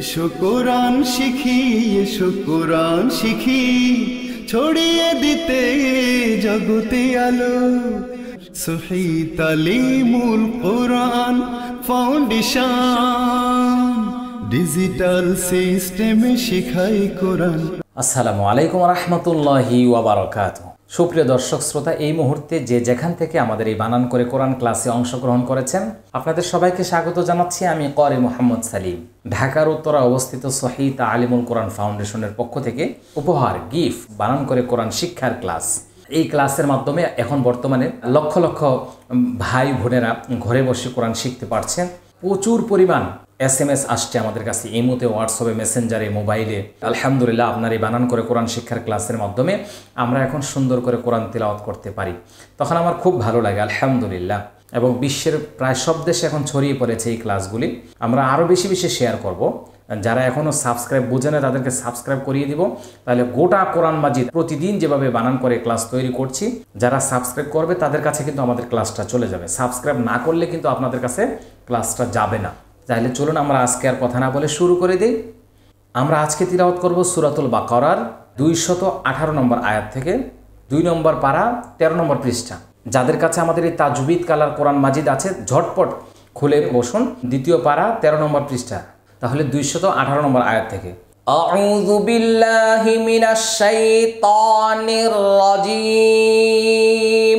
এসো কোরআন শিখি এসো কোরআন শিখি ছড়িয়ে দিতে জগতে আলো সহি তালিমুল কোরআন ফাউন্ডেশন ডিজিটাল সিস্টেমে শিখাই কোরআন আসসালামু আলাইকুম রহমতুল্লাহি ওয়াবারাকাতুহু সুপ্রিয় দর্শক শ্রোতা এই মুহূর্তে যে যেখান থেকে আমাদের এই বানান করে কোরআন ক্লাসে অংশগ্রহণ করেছেন আপনাদের সবাইকে স্বাগত জানাচ্ছি আমি করে মোহাম্মদ সালিম ঢাকার উত্তরা অবস্থিত সহিদ আলিমুল কোরআন ফাউন্ডেশনের পক্ষ থেকে উপহার গিফট বানান করে কোরআন শিক্ষার ক্লাস এই ক্লাসের মাধ্যমে এখন বর্তমানে লক্ষ লক্ষ ভাই বোনেরা ঘরে বসে কোরআন শিখতে পারছেন প্রচুর পরিমাণ এস এম এস আসছে আমাদের কাছে ইমোতে হোয়াটসঅ্যাপে মেসেঞ্জারে মোবাইলে আলহামদুলিল্লাহ আপনার এই বানান করে কোরআন শিক্ষার ক্লাসের মাধ্যমে আমরা এখন সুন্দর করে কোরআন তেলাওয়াত করতে পারি তখন আমার খুব ভালো লাগে আলহামদুলিল্লাহ এবং বিশ্বের প্রায় সব দেশে এখন ছড়িয়ে পড়েছে এই ক্লাসগুলি আমরা আরও বেশি বেশি শেয়ার করব যারা এখনও সাবস্ক্রাইব বোঝে না তাদেরকে সাবস্ক্রাইব করিয়ে দিব তাহলে গোটা কোরআন মাজিদ প্রতিদিন যেভাবে বানান করে ক্লাস তৈরি করছি যারা সাবস্ক্রাইব করবে তাদের কাছে কিন্তু আমাদের ক্লাসটা চলে যাবে সাবস্ক্রাইব না করলে কিন্তু আপনাদের কাছে ক্লাসটা যাবে না তাহলে চলুন আমরা আজকে আর কথা না বলে শুরু করে দিই আমরা আজকে তিলাওয়াত করব সুরাতুল বাকরার দুইশত আঠারো নম্বর আয়াত থেকে দুই নম্বর পাড়া ১৩ নম্বর পৃষ্ঠা যাদের কাছে আমাদের এই তাজবিদ কালার কোরআন মাজিদ আছে ঝটপট খুলে বসুন দ্বিতীয় পাড়া ১৩ নম্বর পৃষ্ঠা তাহলে দুইশত আঠারো নম্বর আয়াত থেকে أعوذ بالله من الشيطان الرجيم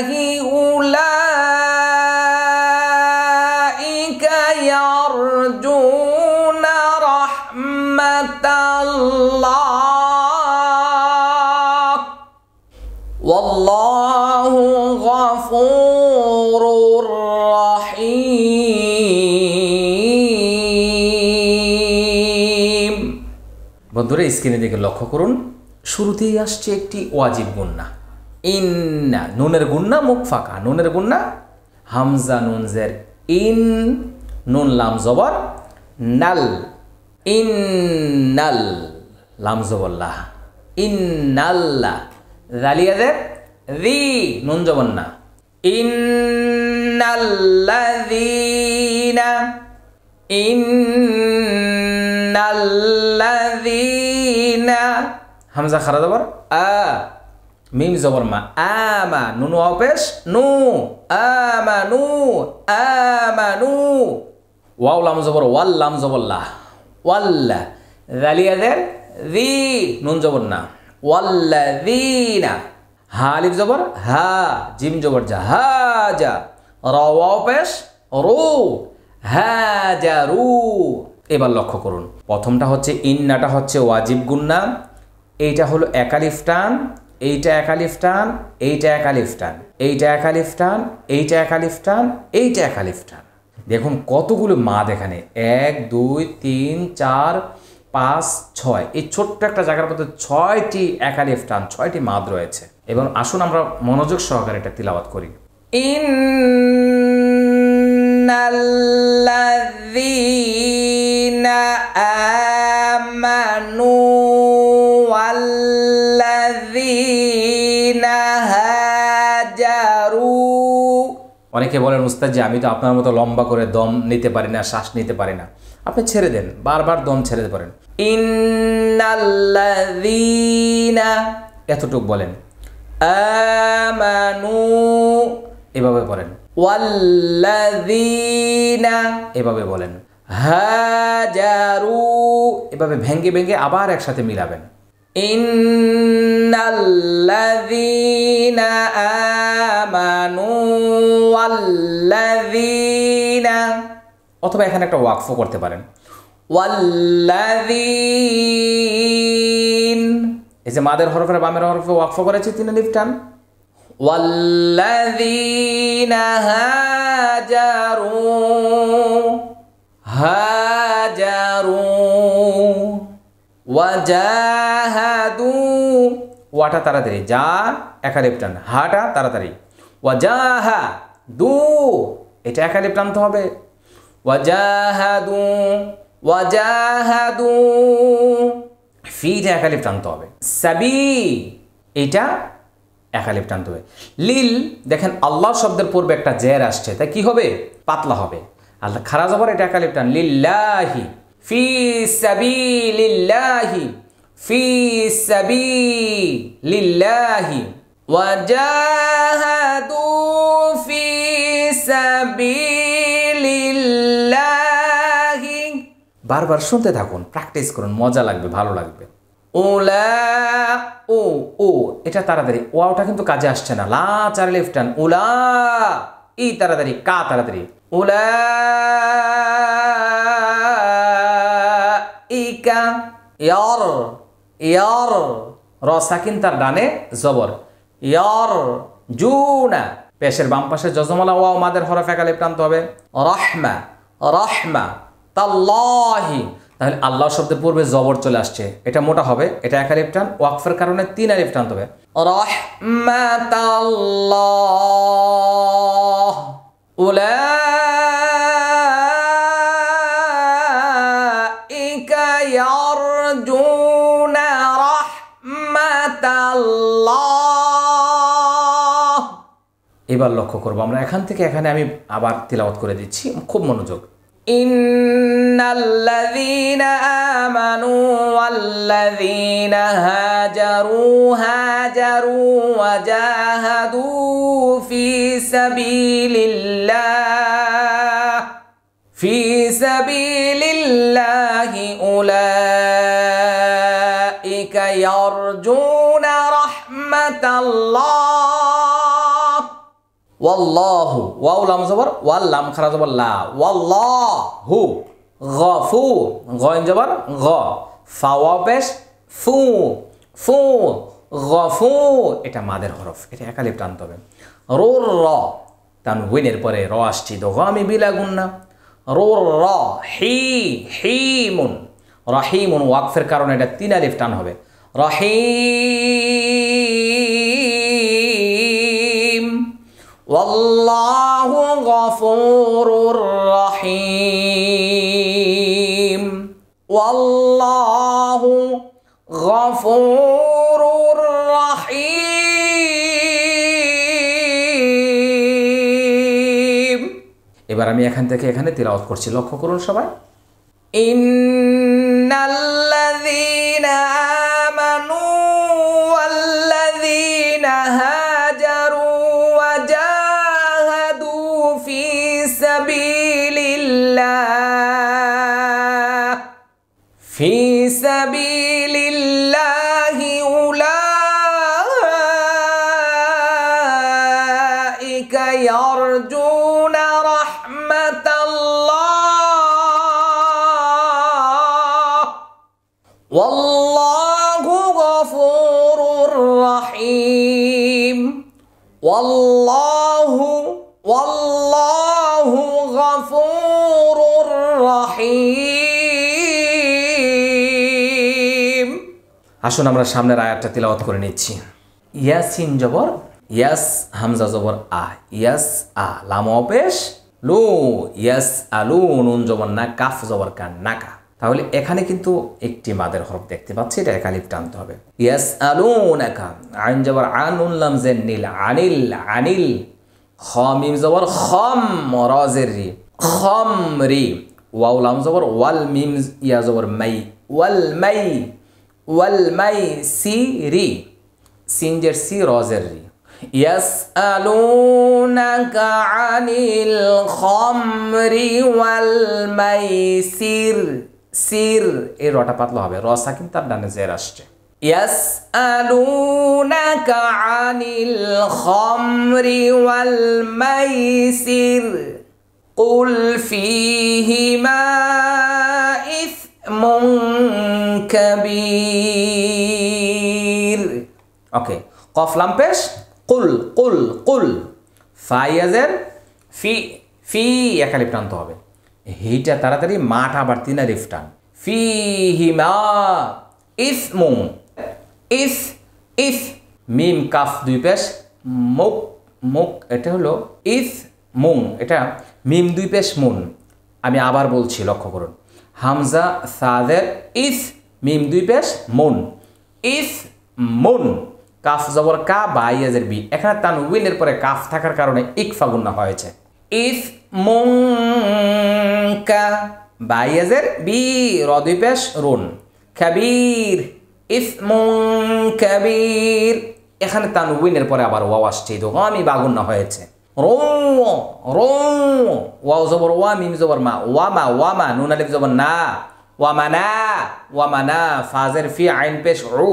أولئك يرجون رحمة الله والله غفور রহিম বন্ধুরা স্ক্রিনে দিকে লক্ষ্য করুন শুরুতেই আসছে একটি ওয়াজিব বন্যা ইন্না নুনের গুন্না মুখ ফাঁকা নুনের গুন্না হামজা নুন জের ইন নুন লাম জবর নাল ইন্নাল লাম জবল্লাহ ইন্নাল্লা জালিয়াদের রি নুন জবর না ইন্নাল্লাযীনা ইন্নাল্লাযীনা হামজা খারা জবর আ মিম জবর মা আমা নুনু অপেশ নু আমা নু আমা নু ওয়াও লাম জবর ওয়াল লাম জবল্লাহ ওয়াল্লা জালিয়াদের দি নুন জবর না ওয়াল্লা দিনা হা আলিফ জবর হা জিম জবর যা হা যা র পেশ রু হা যা রু এবার লক্ষ্য করুন প্রথমটা হচ্ছে ইন্নাটা হচ্ছে ওয়াজিব গুন্না এইটা হলো একালিফ টান এইটা এক আলিফ টান এইটা এক আলিফ টান এইটা এক আলিফ টান এইটা এক আলিফ টান এইটা এক আলিফ টান দেখুন কতগুলো মাদ এখানে এক দুই তিন চার পাঁচ ছয় এই ছোট্ট একটা জায়গার মধ্যে ছয়টি এক আলিফ টান ছয়টি মাদ রয়েছে এবং আসুন আমরা মনোযোগ সহকারে এটা তিলাবাত করি ইন্নাল্লাযীনা আমানু বলেন উস্তাদ যে আমি তো আপনার মতো লম্বা করে দম নিতে পারি না শ্বাস নিতে পারি না আপনি ছেড়ে দেন বারবার দম ছেড়ে দিতে পারেন ইন্নাল্লাযীনা এতটুক বলেন আমানু এভাবে বলেন ওয়াল্লাযীনা এভাবে বলেন হাজারু এভাবে ভেঙ্গে ভেঙ্গে আবার একসাথে মিলাবেন إن الذين آمنوا والذين অথবা এখানে একটা ওয়াকফ করতে পারেন ওয়াল্লাযীন এই যে মাদের হরফের বামের হরফে ওয়াকফ করেছি তিনি লিফ টান والذين هاجروا হাজারু ওয়াজা দু ওয়াটা তাড়াতাড়ি যা একালেপ টান হাটা তাড়াতাড়ি ওয়াজাহা দু এটা একালেপ টানতে হবে ওয়াজাহাদু দু ফিটা একালেপ টানতে হবে সাবি এটা একালিপ টানতে হবে লিল দেখেন আল্লাহ শব্দের পূর্বে একটা জের আসছে তাই কি হবে পাতলা হবে আল্লাহ খারাজ হবার এটা একালিপ টান লিল্লাহি ফি সাবিলিল্লাহি في سبيل الله وجاهدوا في سبيل الله বারবার শুনতে থাকুন প্র্যাকটিস করুন মজা লাগবে ভালো লাগবে ওলা ও ও এটা তাড়াতাড়ি ওয়াওটা কিন্তু কাজে আসছে না লা চার লেফট হ্যান্ড ওলা ই তাড়াতাড়ি কা তাড়াতাড়ি ওলা ইকা ইয়র ইয়ার র সাকিন তার ডানে জবর ইয়ার জুনা পেশের বাম পাশে জজমালা ওয়া মাদের হরফ একালে প্রান্ত হবে রহমা রহমা তাল্লাহি তাহলে আল্লাহ শব্দের পূর্বে জবর চলে আসছে এটা মোটা হবে এটা একা আলিফ ওয়াকফের কারণে তিন আলিফ টান হবে রহমাতাল্লাহ উলা এবার লক্ষ্য করবো আমরা এখান থেকে এখানে আমি আবার তিলাওয়াত করে দিচ্ছি খুব মনোযোগ ইন্নাল্লাযীনা আমানু ওয়াল্লাযীনা হাজারু হাজারু ওয়াজাহাদু ফী সাবীলিল্লাহ ফী সাবীলিল্লাহি উলাইকা ইয়ারজুনা রাহমাতাল্লাহ ওয়াল্লাহ ওয়াও লাম জবর ওয়াল লাম খারা জবর লা ওয়াল্লাহু গফু গইন জবর গ ফাওয়া পেশ ফু ফু গফু এটা মাদের হরফ এটা একালিপ টানতে হবে রো র তানহুইনের মানে পরে র আসছি দো আমি বিলাগুন না রো র হি হিমুন রহিমুন ওয়াকফের কারণে এটা তিন আলিফ টান হবে রহিম والله غفور رحيم والله غفور رحيم এবার আমি এখান থেকে এখানে তেলাওয়াত করছি লক্ষ্য করুন সবাই ইন্নাল أولئك يرجون رحمة الله والله غفور رحيم والله والله غفور رحيم আসুন আমরা সামনের আয়াতটা তিলাওয়াত করে নিচ্ছি ইয়াসিন জবর ইয়াস হামজা জবর আ ইয়াস আ লাম অপেশ লু ইয়াস আলু নুন জবর না কাফ জবর কান নাকা তাহলে এখানে কিন্তু একটি মাদের হরফ দেখতে পাচ্ছি এটা একালিফ টানতে হবে ইয়াস আলুন নাকা আইন জবর আন উনলাম জেন নীল আনিল আনিল মিম জবর খম রজের রি খম রি ওয়াউ লাম জবর ওয়াল মিম ইয়া জবর মাই ওয়াল মাই ওয়াল মাই সি রি সিনজের সি রজের রি يسألونك عن الخمر والميسر সির এই রটা পাতলা হবে রসা কিন্তু আপনার জের আসছে يسألونك عن الخمر والميسر قل فيهما إثم كبير أوكي قف لام কুল কুল কুল ফাইয়াজের ফি ফি একা লিফ হবে হিটা তাড়াতাড়ি মাঠ আবার তিনা রিফটান ফি হিমা ইস মু ইস ইস মিম কাফ দুই পেশ মুক মুক এটা হলো ইস মুং এটা মিম দুই পেশ মুন আমি আবার বলছি লক্ষ্য করুন হামজা সাদের ইস মিম দুই পেশ মুন ইস মুন কাফ জবর কা বা ইয়াজের বি এখানে তান উইলের পরে কাফ থাকার কারণে ইক ফাগুন না হয়েছে ইফ মুঙ্কা বা ইয়াজের বি রদিপেশ রুন কাবির ইফ কাবির এখানে তান উইলের পরে আবার ওয়াও আসছে তো আমি না হয়েছে রো রো ওয়াও জবর ওয়া মিম জবর মা ওয়া মা ওয়া মা নুন আলিফ জবর না ওয়া মানা ওয়া মানা ফাজের ফি আইন পেশ রু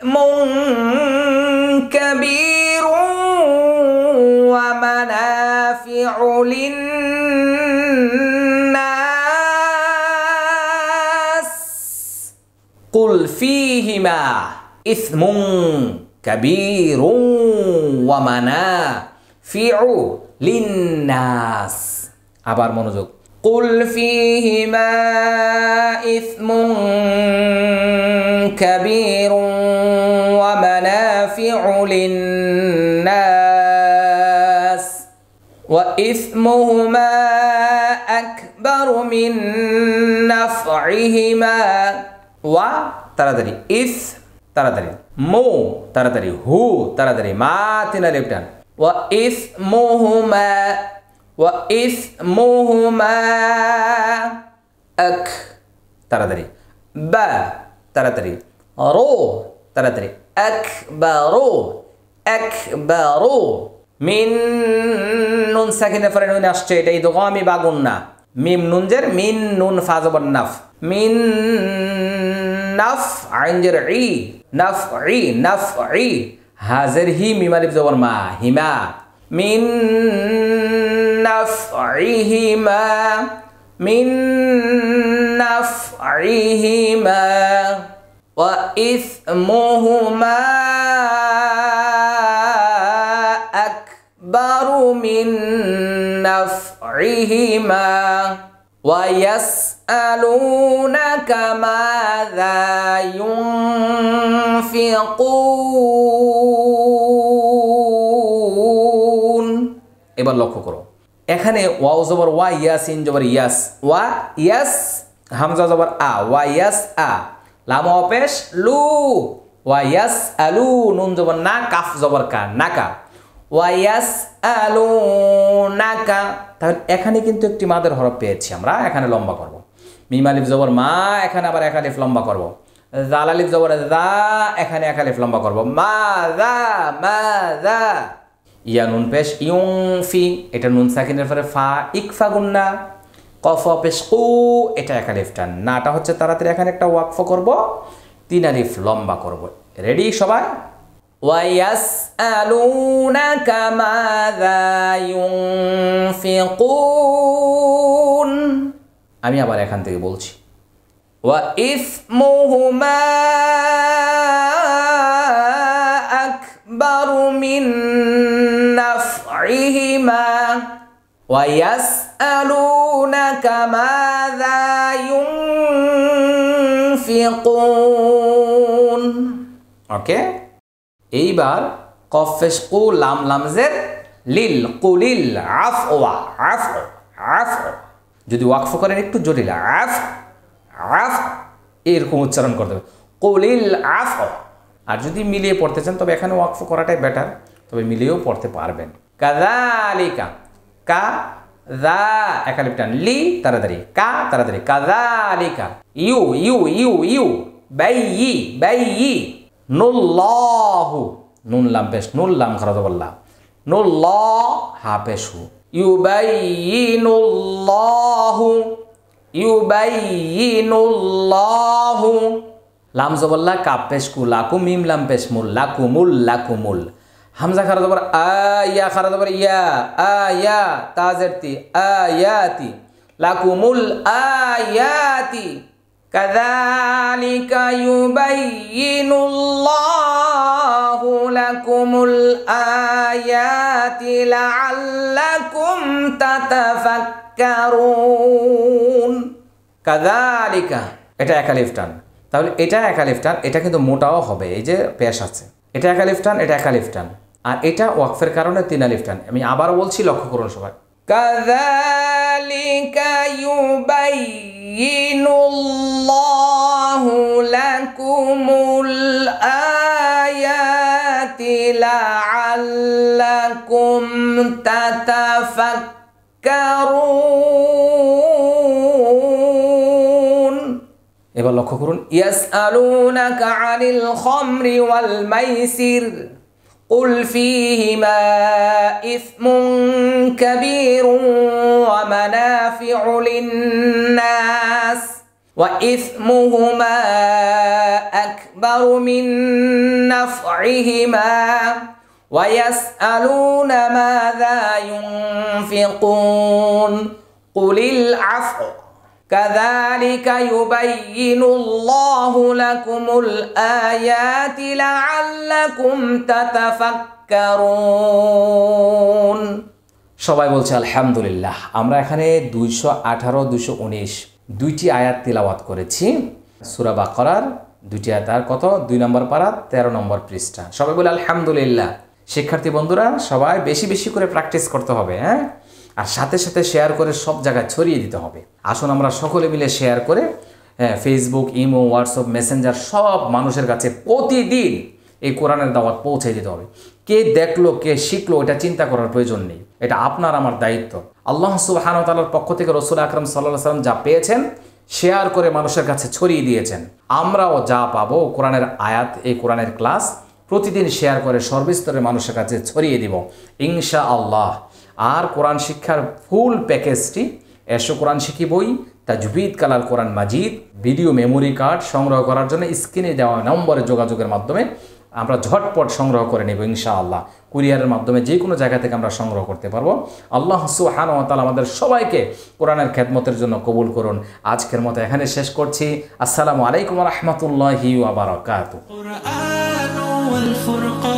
كبير ومنافع للناس قل فيهما إثم كبير ومنافع للناس আবার মনোযোগ قل فيهما إثم كبير للناس وإثمهما أكبر من نفعهما و تردري إث تردري مو تردري هو تردري ما تنا لبتان وإثمهما وإثمهما أك تردري ب تردري رو تردري أكبر أكبر من নুন সাকিনের পরে নুন আসছে এটা এই দোকামি বাগুন না মিম নুন জের মিন নুন ফাজবর নাফ মিন নাফ আইন জের ই নাফ ই নাফ ই হাজের হি মিমালিফ জবর মা হিমা মিন নাফ হিমা মিন নাফ হিমা وإثمهما أكبر من نفعهما ويسألونك ماذا ينفقون এবার লক্ষ্য করো এখানে ওয়াও জবর ওয়া ইয়াস ইন জবর ইয়াস ওয়া ইয়াস হামজা জবর আ ওয়া ইয়াস আ লাম লু ওয়াইয়াস আলু নুন জবর না কাফ জবর কা নাকা ওয়াইয়াস আলু নাকা তাহলে এখানে কিন্তু একটি মাদের হরফ পেয়েছি আমরা এখানে লম্বা করব মিম আলিফ জবর মা এখানে আবার এক আলিফ লম্বা করব জাল আলিফ জবর দা এখানে এক আলিফ লম্বা করব মা দা মা দা ইয়া নুন পেশ ইউং ফি এটা নুন সাকিনের পরে ফা ইকফা গুন্না কফ পেশ কু এটা একা আলিফ টান নাটা হচ্ছে তাড়াতাড়ি এখানে একটা ওয়াকফ করব তিন আলিফ লম্বা করব রেডি সবাই ويسألونك ماذا ينفقون আমি আবার এখান থেকে বলছি وإثمهما أكبر من نفعهما ويسألونك يسألونك ماذا ينفقون ওকে এইবার কফেস কু লাম লামজের লিল কুলিল আফ ওয়া আফ আফ যদি ওয়াকফ করেন একটু জটিল আফ আফ এরকম উচ্চারণ করতে হবে কলিল আফ আর যদি মিলিয়ে পড়তে চান তবে এখানে ওয়াকফ করাটাই বেটার তবে মিলিয়েও পড়তে পারবেন কাদালিকা কা দা একালিপ টান লি তাড়াতাড়ি কা তাড়াতাড়ি কাদা কা ইউ ইউ ইউ ইউ বাই ই বাই ই নুল্লাহু নুন লাম পেশ নুল লাম খরচ বললাম নুল্ল হা পেশ হু ইউ বাই ই নুল্লাহু ইউ বাই ই নুল্লাহু লাম জবল্লা কাপ পেশ কু লাকু মিম লাম পেশ মুল লাকু মুল লাকু মুল হামজা খারা জবর আ ইয়া খারা জবর ইয়া আয়া ইয়া তাজেরতি আয়াতি লাকুমুল আয়াতি كذلك يبين الله لكم الآيات لعلكم تتفكرون كذلك এটা একা লিফটান তাহলে এটা একা লিফটান এটা কিন্তু মোটাও হবে এই যে পেশ আছে এটা এক আলিফ এটা এক আলিফ আর এটা ওয়াকফের কারণে তিন আলিফটান আমি আবার বলছি লক্ষ্য করুন সবাই كفر يسألونك عن الخمر والميسر قل فيهما إثم كبير ومنافع للناس وإثمهما أكبر من نفعهما ويسألون ماذا ينفقون قل العفو كذلك يبين الله لكم الآيات لعلكم تتفكرون সবাই বলছে আলহামদুলিল্লাহ আমরা এখানে দুইশো আঠারো দুশো উনিশ দুইটি আয়াত তিলাওয়াত করেছি সুরা করার দুইটি আয়াত আর কত দুই নম্বর পাড়া তেরো নম্বর পৃষ্ঠা সবাই বলে আলহামদুলিল্লাহ শিক্ষার্থী বন্ধুরা সবাই বেশি বেশি করে প্র্যাকটিস করতে হবে হ্যাঁ আর সাথে সাথে শেয়ার করে সব জায়গায় ছড়িয়ে দিতে হবে আসুন আমরা সকলে মিলে শেয়ার করে হ্যাঁ ফেসবুক ইমো হোয়াটসঅ্যাপ মেসেঞ্জার সব মানুষের কাছে প্রতিদিন এই কোরআনের দাওয়াত পৌঁছে দিতে হবে কে দেখলো কে শিখলো এটা চিন্তা করার প্রয়োজন নেই এটা আপনার আমার দায়িত্ব আল্লাহ সুবাহানতালার পক্ষ থেকে রসুল আকরম সাল্লাহ সাল্লাম যা পেয়েছেন শেয়ার করে মানুষের কাছে ছড়িয়ে দিয়েছেন আমরাও যা পাবো কোরআনের আয়াত এই কোরআনের ক্লাস প্রতিদিন শেয়ার করে সর্বস্তরের মানুষের কাছে ছড়িয়ে দিব ইনশা আল্লাহ আর কোরআন শিক্ষার ফুল প্যাকেজটি এসো কোরআন শিখি বই তাজবিদ কালাল কোরআন মাজিদ ভিডিও মেমোরি কার্ড সংগ্রহ করার জন্য স্ক্রিনে দেওয়া নম্বরে যোগাযোগের মাধ্যমে আমরা ঝটপট সংগ্রহ করে নেব ইনশাআল্লাহ কুরিয়ারের মাধ্যমে যে কোনো জায়গা থেকে আমরা সংগ্রহ করতে পারবো আল্লাহ সুহান তালা আমাদের সবাইকে কোরআনের খেদমতের জন্য কবুল করুন আজকের মতো এখানে শেষ করছি আসসালামু আলাইকুম রহমতুল্লাহ আবার